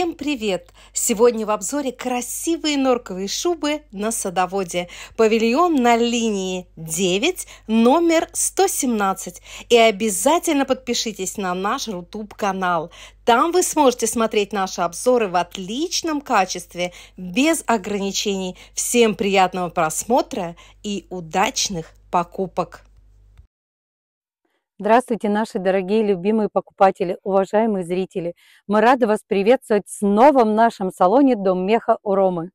Всем привет! Сегодня в обзоре красивые норковые шубы на садоводе. Павильон на линии 9, номер 117. И обязательно подпишитесь на наш Рутуб канал. Там вы сможете смотреть наши обзоры в отличном качестве, без ограничений. Всем приятного просмотра и удачных покупок! Здравствуйте, наши дорогие, любимые покупатели, уважаемые зрители! Мы рады вас приветствовать снова в нашем салоне «Дом меха у Ромы».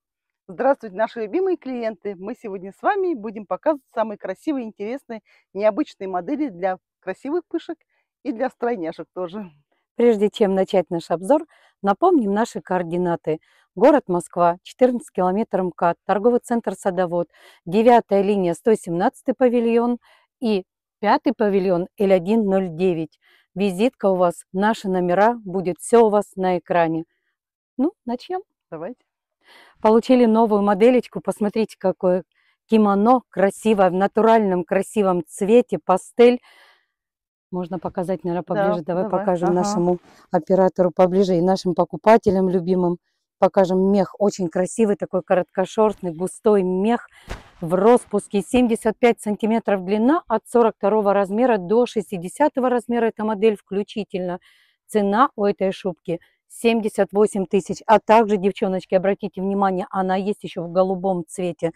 Здравствуйте, наши любимые клиенты! Мы сегодня с вами будем показывать самые красивые, интересные, необычные модели для красивых пышек и для стройняшек тоже. Прежде чем начать наш обзор, напомним наши координаты. Город Москва, 14 километр МКАД, торговый центр «Садовод», 9 линия, 117 павильон и Пятый павильон L109. Визитка у вас, наши номера, будет все у вас на экране. Ну, начнем. Давайте. Получили новую моделечку. Посмотрите, какое кимоно красивое, в натуральном красивом цвете, пастель. Можно показать, наверное, поближе. Да, давай, давай покажем ага. нашему оператору поближе и нашим покупателям любимым. Покажем мех. Очень красивый такой короткошортный, густой мех в распуске 75 сантиметров длина от 42 размера до 60 размера. эта модель включительно. Цена у этой шубки 78 тысяч. А также, девчоночки, обратите внимание, она есть еще в голубом цвете.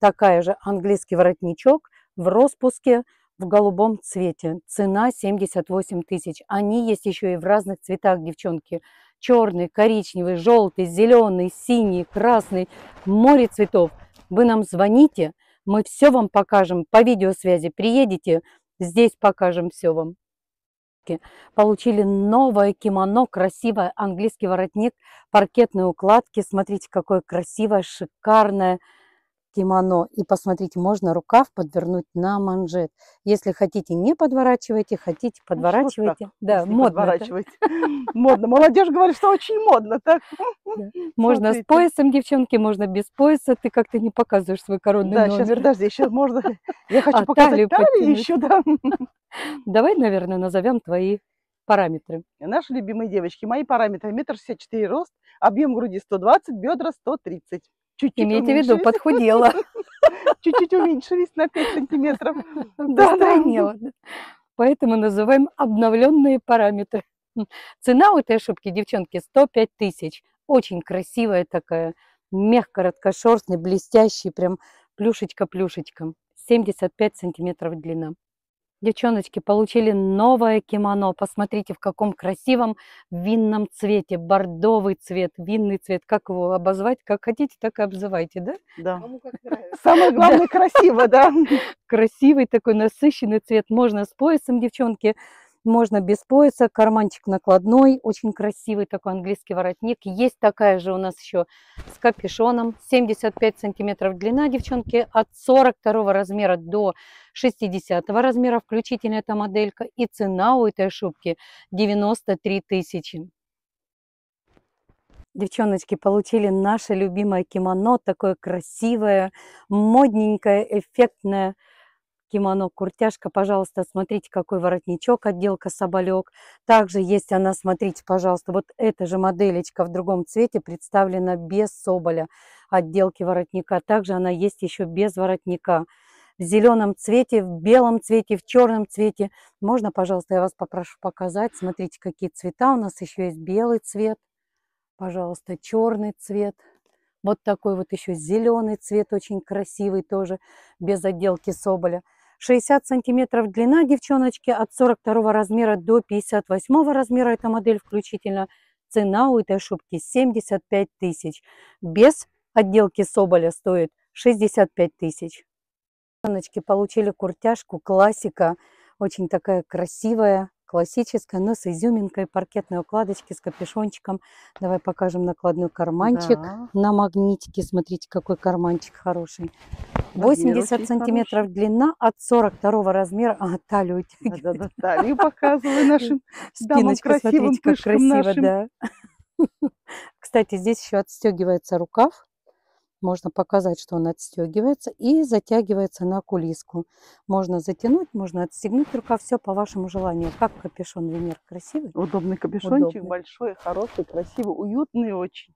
Такая же английский воротничок в распуске в голубом цвете. Цена 78 тысяч. Они есть еще и в разных цветах, девчонки. Черный, коричневый, желтый, зеленый, синий, красный. Море цветов. Вы нам звоните, мы все вам покажем по видеосвязи. Приедете, здесь покажем все вам. Получили новое кимоно, красивое, английский воротник, паркетные укладки. Смотрите, какое красивое, шикарное кимоно и посмотрите, можно рукав подвернуть на манжет. Если хотите, не подворачивайте, хотите, а подворачивайте. Ну, так, да, модно. Подворачивайте. Модно. Молодежь говорит, что очень модно, так? Можно с поясом, девчонки, можно без пояса. Ты как-то не показываешь свой коронный номер. Да, сейчас, подожди, еще можно. Я а хочу показать еще, да. Давай, наверное, назовем твои параметры. Наши любимые девочки, мои параметры. Метр шестьдесят четыре рост, объем груди 120, бедра 130. Чуть-чуть Имейте в виду, подхудела. Чуть-чуть уменьшились на 5 сантиметров. Достранила. Поэтому называем обновленные параметры. Цена у этой шубки, девчонки, 105 тысяч. Очень красивая такая, мягко короткошерстный, блестящий, прям плюшечка-плюшечка. 75 сантиметров длина. Девчоночки, получили новое кимоно. Посмотрите, в каком красивом винном цвете. Бордовый цвет, винный цвет. Как его обозвать? Как хотите, так и обзывайте, да? Да. Самое главное, красиво, да? Красивый такой насыщенный цвет. Можно с поясом, девчонки. Можно без пояса, карманчик накладной, очень красивый такой английский воротник. Есть такая же у нас еще с капюшоном, 75 сантиметров длина, девчонки, от 42 размера до 60 размера включительно эта моделька. И цена у этой шубки 93 тысячи. Девчоночки, получили наше любимое кимоно, такое красивое, модненькое, эффектное, кимоно, куртяшка, пожалуйста, смотрите, какой воротничок, отделка соболек. Также есть она, смотрите, пожалуйста, вот эта же моделечка в другом цвете представлена без соболя отделки воротника. Также она есть еще без воротника. В зеленом цвете, в белом цвете, в черном цвете. Можно, пожалуйста, я вас попрошу показать. Смотрите, какие цвета. У нас еще есть белый цвет, пожалуйста, черный цвет. Вот такой вот еще зеленый цвет, очень красивый тоже, без отделки соболя. 60 сантиметров длина девчоночки от 42 размера до 58 размера, эта модель включительно. Цена у этой шубки 75 тысяч. Без отделки соболя стоит 65 тысяч. Девчоночки получили куртяжку, классика, очень такая красивая, классическая, но с изюминкой, паркетной укладочки с капюшончиком. Давай покажем накладной карманчик да. на магнитике. Смотрите, какой карманчик хороший. 80 сантиметров длина от 42 размера. А, талию Да, да, да, талию показывай нашим Спиночку, дамам, красивым смотрите, как красиво, нашим. да. Кстати, здесь еще отстегивается рукав. Можно показать, что он отстегивается и затягивается на кулиску. Можно затянуть, можно отстегнуть рукав, все по вашему желанию. Как капюшон Венер, красивый? Удобный капюшончик, Удобный. большой, хороший, красивый, уютный очень.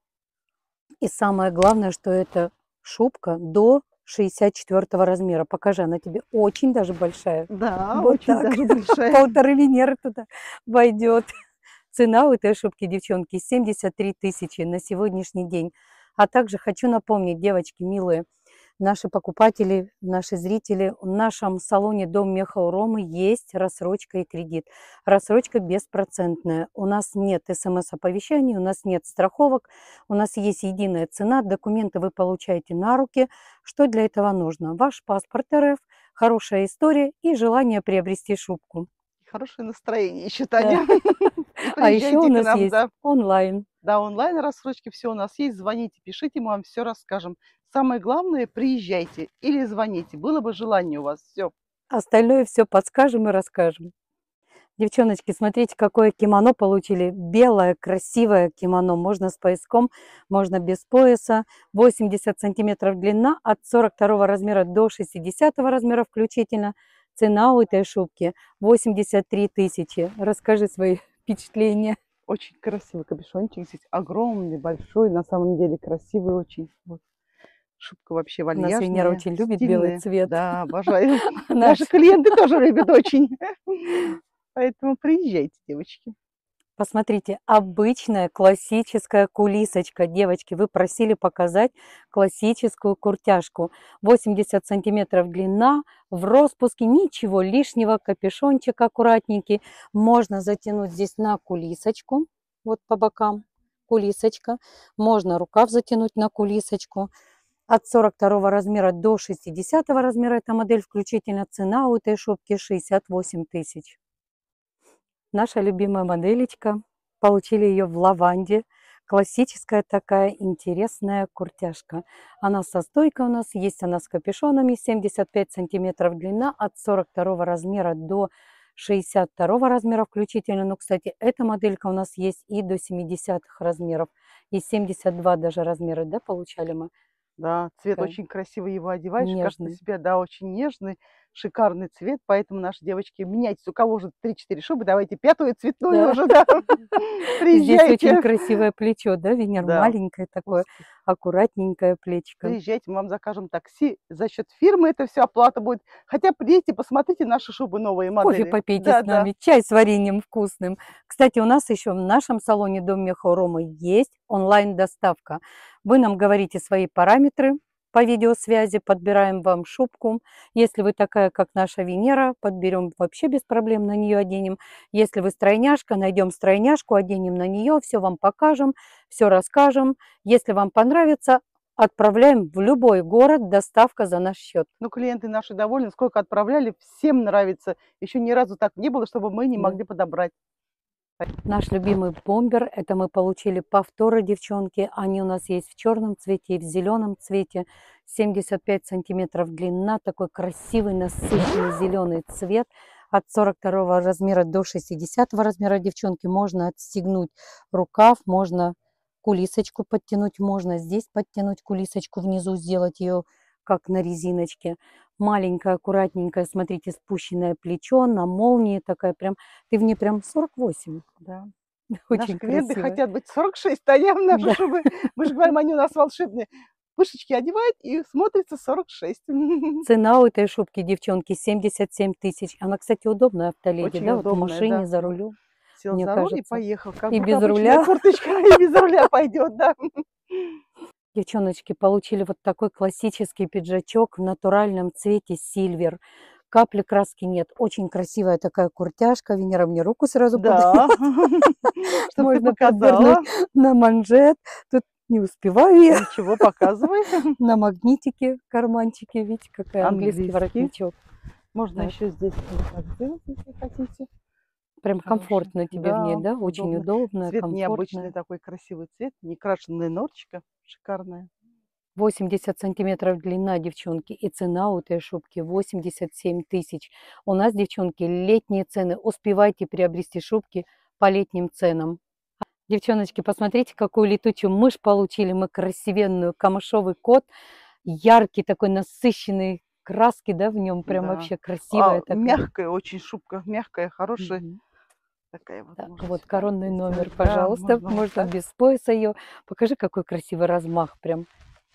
И самое главное, что это шубка до 64 размера. Покажи, она тебе очень даже большая. Да, вот очень так. даже большая. Полторы Венеры туда войдет. Цена у этой шубки, девчонки, 73 тысячи на сегодняшний день. А также хочу напомнить, девочки милые, наши покупатели, наши зрители, в нашем салоне «Дом меха у Ромы» есть рассрочка и кредит. Рассрочка беспроцентная. У нас нет смс-оповещаний, у нас нет страховок, у нас есть единая цена, документы вы получаете на руки. Что для этого нужно? Ваш паспорт РФ, хорошая история и желание приобрести шубку. Хорошее настроение еще, Таня. Да. Ну, а еще у нас есть онлайн. Да, онлайн рассрочки, все у нас есть. Звоните, пишите, мы вам все расскажем. Самое главное, приезжайте или звоните. Было бы желание у вас, все. Остальное все подскажем и расскажем. Девчоночки, смотрите, какое кимоно получили. Белое, красивое кимоно. Можно с пояском, можно без пояса. 80 сантиметров длина, от 42 размера до 60 размера включительно. Цена у этой шубки 83 тысячи. Расскажи свои впечатление. Очень красивый капюшончик здесь, огромный, большой, на самом деле красивый очень. Вот. Шубка вообще вальяжная. У нас Венера очень любит стильная. белый цвет. Да, обожаю. Наши клиенты тоже любят очень. Поэтому приезжайте, девочки. Посмотрите, обычная классическая кулисочка. Девочки, вы просили показать классическую куртяжку. 80 сантиметров длина, в распуске, ничего лишнего, капюшончик аккуратненький. Можно затянуть здесь на кулисочку, вот по бокам кулисочка. Можно рукав затянуть на кулисочку. От 42 размера до 60 размера эта модель включительно. Цена у этой шубки 68 тысяч наша любимая моделечка. Получили ее в лаванде. Классическая такая интересная куртяшка Она со стойкой у нас, есть она с капюшонами, 75 сантиметров длина, от 42 размера до 62 размера включительно. Но, ну, кстати, эта моделька у нас есть и до 70 размеров. И 72 даже размеры, да, получали мы? Да, цвет Такая. очень красивый его одеваешь, нежный. кажется, себя, да, очень нежный шикарный цвет, поэтому наши девочки, меняйтесь, у кого уже 3-4 шубы, давайте пятую цветную да. уже, да, приезжайте. Здесь очень красивое плечо, да, Венер, да. маленькое такое, аккуратненькое плечико. Приезжайте, мы вам закажем такси, за счет фирмы это все оплата будет, хотя приедьте, посмотрите наши шубы новые модели. Кофе попейте да, с нами, да. чай с вареньем вкусным. Кстати, у нас еще в нашем салоне Дом Мехорома есть онлайн-доставка. Вы нам говорите свои параметры, по видеосвязи, подбираем вам шубку. Если вы такая, как наша Венера, подберем вообще без проблем, на нее оденем. Если вы стройняшка, найдем стройняшку, оденем на нее, все вам покажем, все расскажем. Если вам понравится, отправляем в любой город, доставка за наш счет. Ну, клиенты наши довольны, сколько отправляли, всем нравится. Еще ни разу так не было, чтобы мы не могли подобрать. Наш любимый бомбер, это мы получили повторы, девчонки. Они у нас есть в черном цвете и в зеленом цвете. 75 сантиметров длина, такой красивый, насыщенный зеленый цвет. От 42 размера до 60 размера, девчонки, можно отстегнуть рукав, можно кулисочку подтянуть, можно здесь подтянуть кулисочку внизу, сделать ее как на резиночке маленькое, аккуратненькое, смотрите, спущенное плечо на молнии такая прям, ты в ней прям 48, да. Очень Наши клиенты хотят быть 46, а явно, да. чтобы, мы же говорим, они у нас волшебные. Пышечки одевают и смотрится 46. Цена у этой шубки, девчонки, 77 тысяч. Она, кстати, удобная в Толеде, Очень да, удобная, вот в машине да. за рулем. Сел Мне за руль кажется. и поехал. Как и без руля. Курточка и без руля пойдет, да. Девчоночки получили вот такой классический пиджачок в натуральном цвете сильвер. Капли краски нет. Очень красивая такая куртяшка. Венера мне руку сразу да. Можно подвернуть на манжет. Тут не успеваю я. Ничего, показывай. На магнитике, карманчике. Видите, какая английский воротничок. Можно еще здесь сделать, если хотите прям комфортно тебе да, в ней, да? Очень удобно. удобно цвет комфортно. необычный такой красивый цвет, некрашенная норочка, шикарная. 80 сантиметров длина, девчонки, и цена у этой шубки 87 тысяч. У нас, девчонки, летние цены. Успевайте приобрести шубки по летним ценам. Девчоночки, посмотрите, какую летучую мышь получили мы, красивенную камышовый кот, яркий такой насыщенный краски, да, в нем прям да. вообще красивая. А, Мягкая очень шубка, мягкая, хорошая. Угу такая возможность. Да, вот коронный номер, пожалуйста, да, можно, можно без пояса ее. Покажи, какой красивый размах прям.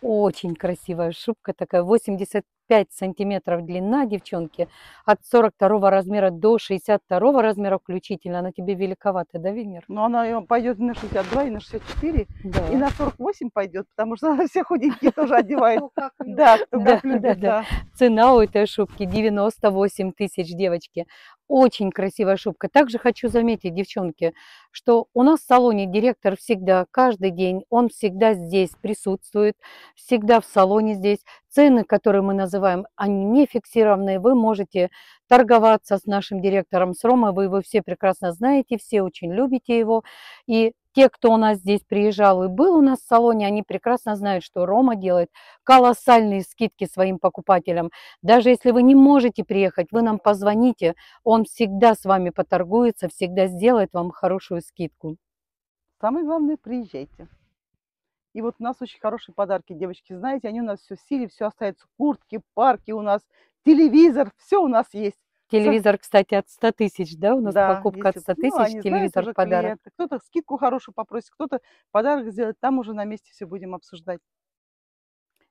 Очень красивая шубка такая, 85 сантиметров длина, девчонки, от 42 размера до 62 размера включительно. Она тебе великовата, да, Венер? Но она пойдет на 62, и на 64, да. и на 48 пойдет, потому что она все худенькие тоже одевает. Да, да, да. Цена у этой шубки 98 тысяч, девочки. Очень красивая шубка. Также хочу заметить, девчонки, что у нас в салоне директор всегда, каждый день, он всегда здесь присутствует, всегда в салоне здесь. Цены, которые мы называем, они не фиксированные. Вы можете торговаться с нашим директором, с Ромой, вы его все прекрасно знаете, все очень любите его. И те, кто у нас здесь приезжал и был у нас в салоне, они прекрасно знают, что Рома делает колоссальные скидки своим покупателям. Даже если вы не можете приехать, вы нам позвоните, он всегда с вами поторгуется, всегда сделает вам хорошую скидку. Самое главное, приезжайте. И вот у нас очень хорошие подарки, девочки. Знаете, они у нас все в силе, все остается. Куртки, парки у нас, телевизор, все у нас есть. Телевизор, кстати, от 100 тысяч, да, у нас да, покупка от 100 ну, тысяч, ну, телевизор знают, подарок. Кто-то скидку хорошую попросит, кто-то подарок сделает, там уже на месте все будем обсуждать.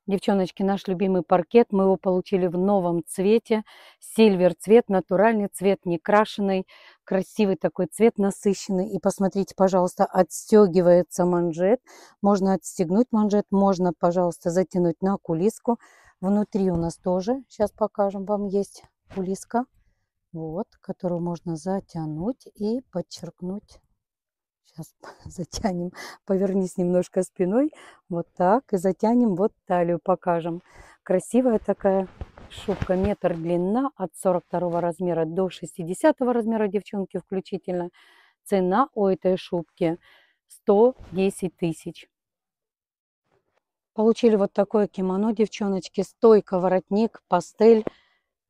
Девчоночки, наш любимый паркет, мы его получили в новом цвете, сильвер цвет, натуральный цвет, не крашеный, красивый такой цвет, насыщенный. И посмотрите, пожалуйста, отстегивается манжет, можно отстегнуть манжет, можно, пожалуйста, затянуть на кулиску. Внутри у нас тоже, сейчас покажем вам, есть кулиска вот, которую можно затянуть и подчеркнуть. Сейчас затянем, повернись немножко спиной, вот так, и затянем, вот талию покажем. Красивая такая шубка, метр длина, от 42 размера до 60 размера, девчонки, включительно. Цена у этой шубки 110 тысяч. Получили вот такое кимоно, девчоночки, стойка, воротник, пастель.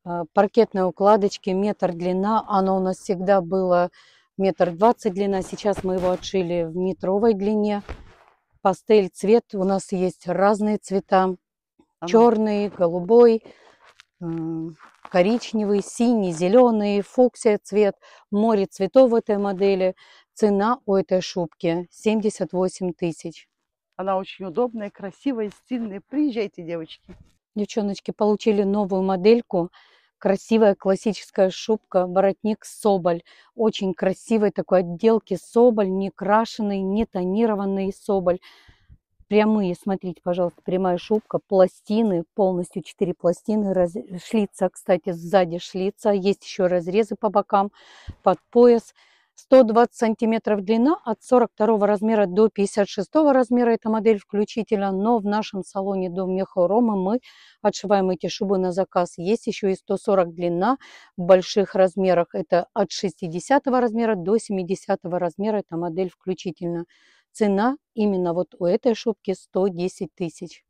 А, паркетной укладочки, метр длина. Оно у нас всегда было метр двадцать длина. Сейчас мы его отшили в метровой длине. Пастель цвет. У нас есть разные цвета. Черный, голубой, коричневый, синий, зеленый, фуксия цвет. Море цветов в этой модели. Цена у этой шубки 78 тысяч. Она очень удобная, красивая, стильная. Приезжайте, девочки. Девчоночки, получили новую модельку красивая классическая шубка, воротник соболь, очень красивой такой отделки соболь, не крашеный, не тонированный соболь. Прямые, смотрите, пожалуйста, прямая шубка, пластины, полностью 4 пластины, раз... шлица, кстати, сзади шлица, есть еще разрезы по бокам, под пояс – 120 сантиметров длина, от 42 размера до 56 размера эта модель включительно, но в нашем салоне Дом Меха Рома мы отшиваем эти шубы на заказ. Есть еще и 140 длина в больших размерах, это от 60 размера до 70 размера эта модель включительно. Цена именно вот у этой шубки 110 тысяч.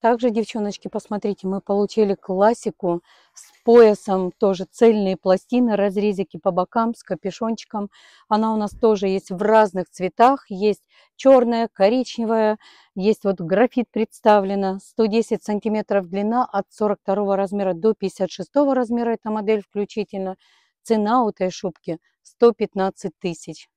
Также, девчоночки, посмотрите, мы получили классику с поясом, тоже цельные пластины, разрезики по бокам с капюшончиком. Она у нас тоже есть в разных цветах, есть черная, коричневая, есть вот графит представлена, 110 сантиметров длина, от 42 размера до 56 размера эта модель включительно. Цена у этой шубки 115 тысяч.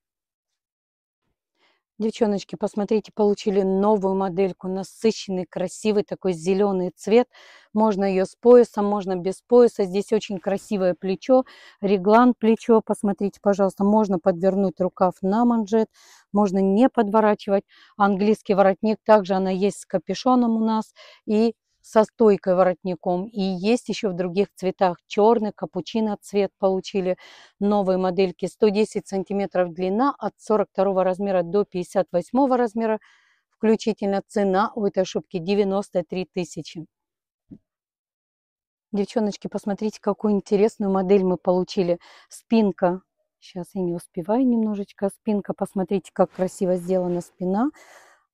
Девчоночки, посмотрите, получили новую модельку, насыщенный, красивый такой зеленый цвет. Можно ее с поясом, можно без пояса. Здесь очень красивое плечо, реглан плечо. Посмотрите, пожалуйста, можно подвернуть рукав на манжет, можно не подворачивать. Английский воротник, также она есть с капюшоном у нас. И со стойкой воротником. И есть еще в других цветах черный, капучино цвет получили новые модельки. 110 сантиметров длина от 42 размера до 58 размера включительно. Цена у этой шубки 93 тысячи. Девчоночки, посмотрите, какую интересную модель мы получили. Спинка. Сейчас я не успеваю немножечко. Спинка, посмотрите, как красиво сделана спина.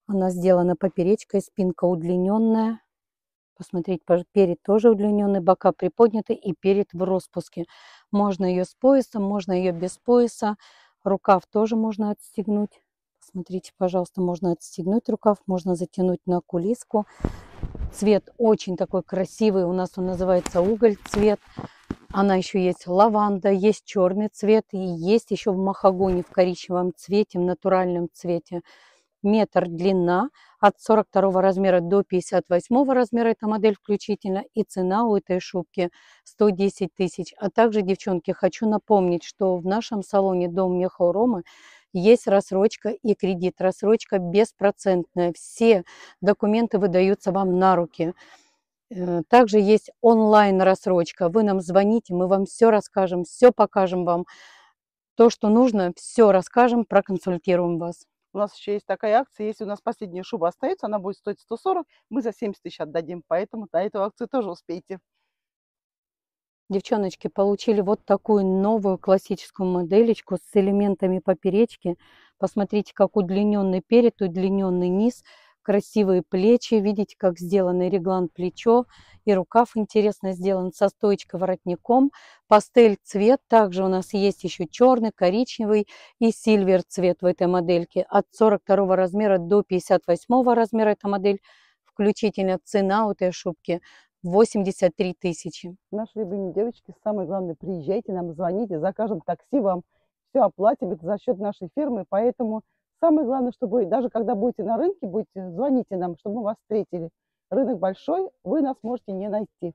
Она сделана поперечкой, спинка удлиненная. Посмотреть, перед тоже удлиненный, бока приподняты и перед в распуске. Можно ее с поясом, можно ее без пояса. Рукав тоже можно отстегнуть. Посмотрите, пожалуйста, можно отстегнуть рукав, можно затянуть на кулиску. Цвет очень такой красивый, у нас он называется уголь цвет. Она еще есть лаванда, есть черный цвет и есть еще в махагоне в коричневом цвете, в натуральном цвете метр длина от 42 размера до 58 размера, эта модель включительно, и цена у этой шубки 110 тысяч. А также, девчонки, хочу напомнить, что в нашем салоне «Дом мехоромы есть рассрочка и кредит. Рассрочка беспроцентная. Все документы выдаются вам на руки. Э, также есть онлайн-рассрочка. Вы нам звоните, мы вам все расскажем, все покажем вам. То, что нужно, все расскажем, проконсультируем вас. У нас еще есть такая акция, если у нас последняя шуба остается, она будет стоить 140, мы за 70 тысяч отдадим, поэтому на эту акцию тоже успейте. Девчоночки, получили вот такую новую классическую моделечку с элементами поперечки. Посмотрите, как удлиненный перед, удлиненный низ – красивые плечи, видите, как сделаны реглан плечо и рукав интересно сделан со стоечкой воротником. Пастель цвет, также у нас есть еще черный, коричневый и сильвер цвет в этой модельке. От 42 размера до 58 размера эта модель включительно цена у этой шубки 83 тысячи. Наши любимые девочки, самое главное, приезжайте, нам звоните, закажем такси вам, все оплатим, это за счет нашей фирмы, поэтому Самое главное, чтобы даже когда будете на рынке, будете, звоните нам, чтобы мы вас встретили. Рынок большой, вы нас можете не найти.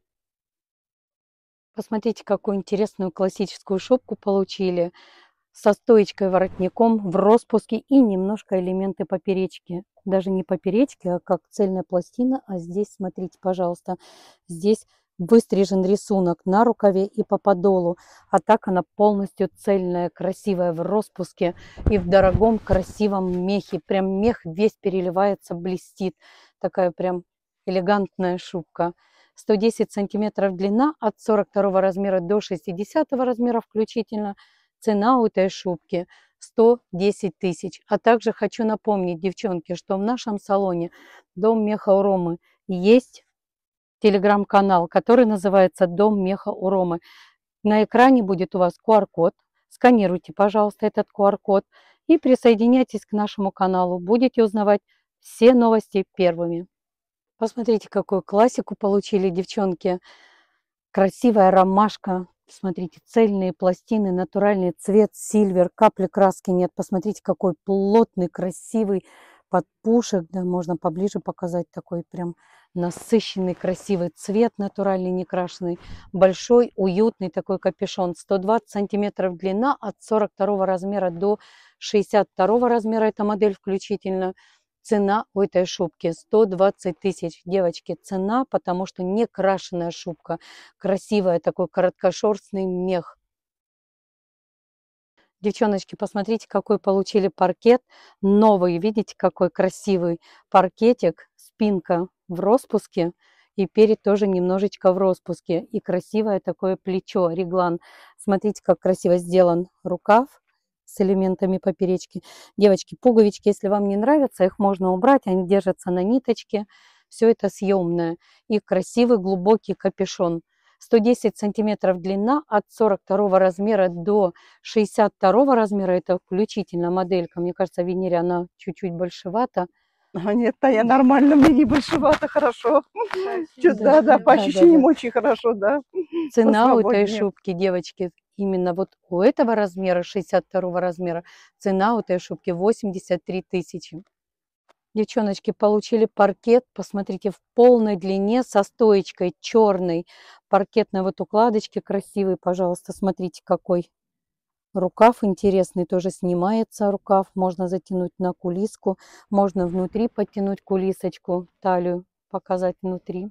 Посмотрите, какую интересную классическую шубку получили. Со стоечкой воротником, в распуске и немножко элементы поперечки. Даже не поперечки, а как цельная пластина. А здесь, смотрите, пожалуйста, здесь выстрижен рисунок на рукаве и по подолу, а так она полностью цельная, красивая в распуске и в дорогом красивом мехе. Прям мех весь переливается, блестит. Такая прям элегантная шубка. 110 сантиметров длина от 42 размера до 60 размера включительно. Цена у этой шубки 110 тысяч. А также хочу напомнить, девчонки, что в нашем салоне Дом меха у Ромы есть телеграм-канал, который называется «Дом меха у Ромы». На экране будет у вас QR-код. Сканируйте, пожалуйста, этот QR-код и присоединяйтесь к нашему каналу. Будете узнавать все новости первыми. Посмотрите, какую классику получили девчонки. Красивая ромашка. Смотрите, цельные пластины, натуральный цвет, сильвер, капли краски нет. Посмотрите, какой плотный, красивый под пушек, да, можно поближе показать такой прям насыщенный, красивый цвет, натуральный, не большой, уютный такой капюшон, 120 сантиметров длина, от 42 размера до 62 размера, эта модель включительно, цена у этой шубки 120 тысяч. Девочки, цена, потому что не шубка, красивая, такой короткошерстный мех, Девчоночки, посмотрите, какой получили паркет. Новый, видите, какой красивый паркетик. Спинка в распуске и перед тоже немножечко в распуске. И красивое такое плечо, реглан. Смотрите, как красиво сделан рукав с элементами поперечки. Девочки, пуговички, если вам не нравятся, их можно убрать, они держатся на ниточке. Все это съемное. И красивый глубокий капюшон. 110 сантиметров длина от 42 размера до 62 размера, это включительно моделька. Мне кажется, в Венере она чуть-чуть большевата. А нет, а я нормально, мне не большевато, хорошо. чуть Да, да, по ощущениям очень хорошо, да. Цена у этой шубки, девочки, именно вот у этого размера, 62 размера, цена у этой шубки 83 тысячи. Девчоночки получили паркет, посмотрите, в полной длине со стоечкой черный. на вот укладочке красивый, пожалуйста, смотрите какой. Рукав интересный, тоже снимается рукав, можно затянуть на кулиску, можно внутри подтянуть кулисочку, талию показать внутри.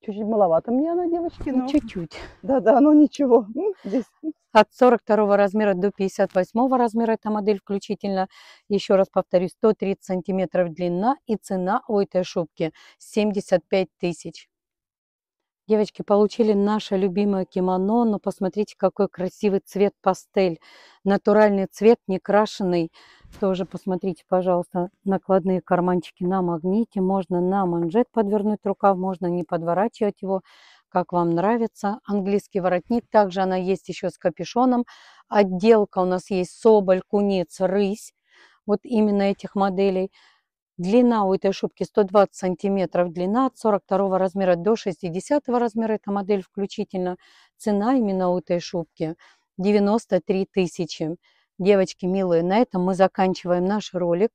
Чуть-чуть маловато мне она, девочки, ну, но... Чуть-чуть. Да-да, но ну ничего. Ну, здесь. От 42 размера до 58 размера эта модель включительно. Еще раз повторюсь, 130 сантиметров длина и цена у этой шубки 75 тысяч. Девочки, получили наше любимое кимоно, но посмотрите, какой красивый цвет пастель. Натуральный цвет, не крашеный. Тоже посмотрите, пожалуйста, накладные карманчики на магните. Можно на манжет подвернуть рукав, можно не подворачивать его, как вам нравится. Английский воротник, также она есть еще с капюшоном. Отделка у нас есть соболь, кунец, рысь. Вот именно этих моделей. Длина у этой шубки 120 сантиметров, длина от 42 размера до 60 размера, эта модель включительно. Цена именно у этой шубки 93 тысячи. Девочки милые, на этом мы заканчиваем наш ролик.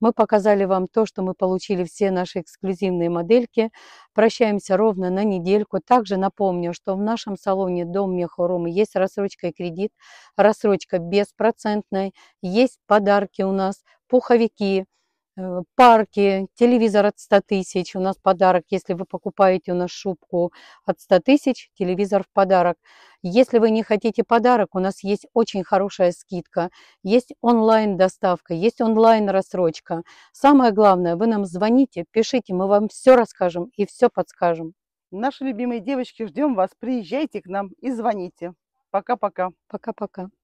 Мы показали вам то, что мы получили все наши эксклюзивные модельки. Прощаемся ровно на недельку. Также напомню, что в нашем салоне «Дом Мехорум» есть рассрочка и кредит, рассрочка беспроцентная, есть подарки у нас, пуховики – Э, парки, телевизор от 100 тысяч, у нас подарок, если вы покупаете у нас шубку от 100 тысяч, телевизор в подарок. Если вы не хотите подарок, у нас есть очень хорошая скидка, есть онлайн-доставка, есть онлайн-рассрочка. Самое главное, вы нам звоните, пишите, мы вам все расскажем и все подскажем. Наши любимые девочки, ждем вас, приезжайте к нам и звоните. Пока-пока. Пока-пока.